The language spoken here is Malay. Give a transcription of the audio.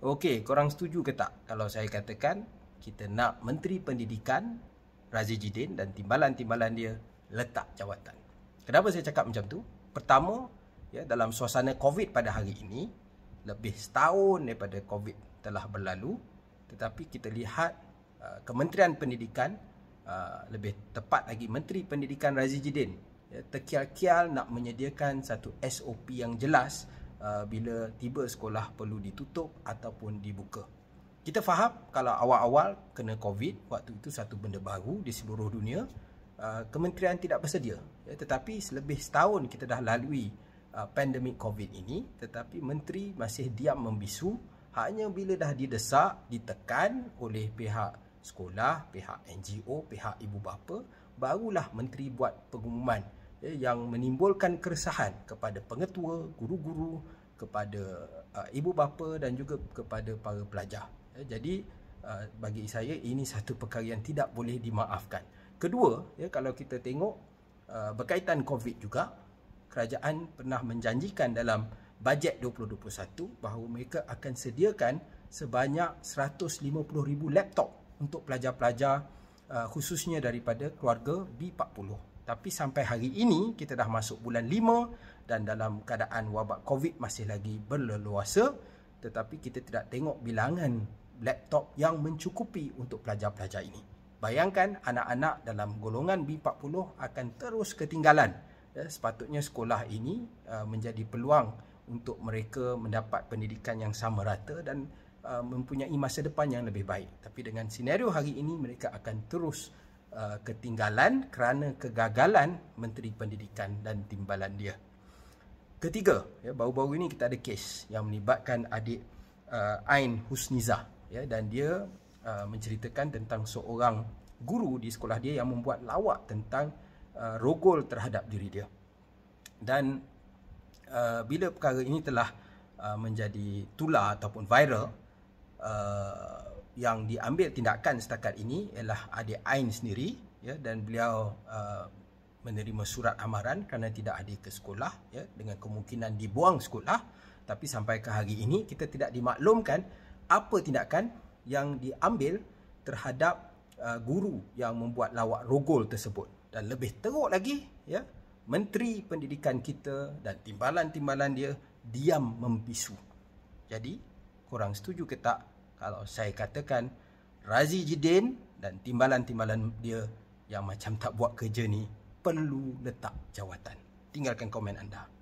Okey, korang setuju ke tak kalau saya katakan kita nak Menteri Pendidikan Razif Jidin dan timbalan-timbalan dia letak jawatan. Kenapa saya cakap macam tu? Pertama, ya dalam suasana COVID pada hari ini, lebih setahun daripada COVID telah berlalu, tetapi kita lihat uh, Kementerian Pendidikan uh, lebih tepat lagi Menteri Pendidikan Razif Jidin ya, terkial-kial nak menyediakan satu SOP yang jelas Uh, bila tiba sekolah perlu ditutup ataupun dibuka. Kita faham kalau awal-awal kena COVID, waktu itu satu benda baru di seluruh dunia, uh, kementerian tidak bersedia. Ya, tetapi selebih setahun kita dah lalui uh, pandemik COVID ini, tetapi menteri masih diam membisu hanya bila dah didesak, ditekan oleh pihak sekolah, pihak NGO, pihak ibu bapa, barulah menteri buat pengumuman eh, yang menimbulkan keresahan kepada pengetua, guru-guru, kepada uh, ibu bapa dan juga kepada para pelajar. Eh, jadi uh, bagi saya ini satu perkara yang tidak boleh dimaafkan. Kedua, ya, kalau kita tengok uh, berkaitan COVID juga, kerajaan pernah menjanjikan dalam bajet 2021 bahawa mereka akan sediakan sebanyak 150,000 laptop untuk pelajar-pelajar uh, khususnya daripada keluarga B40. Tapi sampai hari ini kita dah masuk bulan 5 dan dalam keadaan wabak COVID masih lagi berleluasa tetapi kita tidak tengok bilangan laptop yang mencukupi untuk pelajar-pelajar ini. Bayangkan anak-anak dalam golongan B40 akan terus ketinggalan. Ya, sepatutnya sekolah ini uh, menjadi peluang untuk mereka mendapat pendidikan yang sama rata dan uh, mempunyai masa depan yang lebih baik. Tapi dengan senario hari ini mereka akan terus Uh, ketinggalan kerana kegagalan Menteri Pendidikan dan timbalan dia. Ketiga, ya, baru-baru ini kita ada kes yang melibatkan adik uh, Ain Husniza, ya, dan dia uh, menceritakan tentang seorang guru di sekolah dia yang membuat lawak tentang uh, rogol terhadap diri dia. Dan uh, bila perkara ini telah uh, menjadi tular ataupun viral, uh, yang diambil tindakan setakat ini ialah adik Ain sendiri ya dan beliau uh, menerima surat amaran kerana tidak hadir ke sekolah ya dengan kemungkinan dibuang sekolah tapi sampai ke hari ini kita tidak dimaklumkan apa tindakan yang diambil terhadap uh, guru yang membuat lawak rogol tersebut dan lebih teruk lagi ya menteri pendidikan kita dan timbalan-timbalan dia diam membisu jadi korang setuju ke tak kalau saya katakan Razi Jidin dan timbalan-timbalan dia yang macam tak buat kerja ni perlu letak jawatan. Tinggalkan komen anda.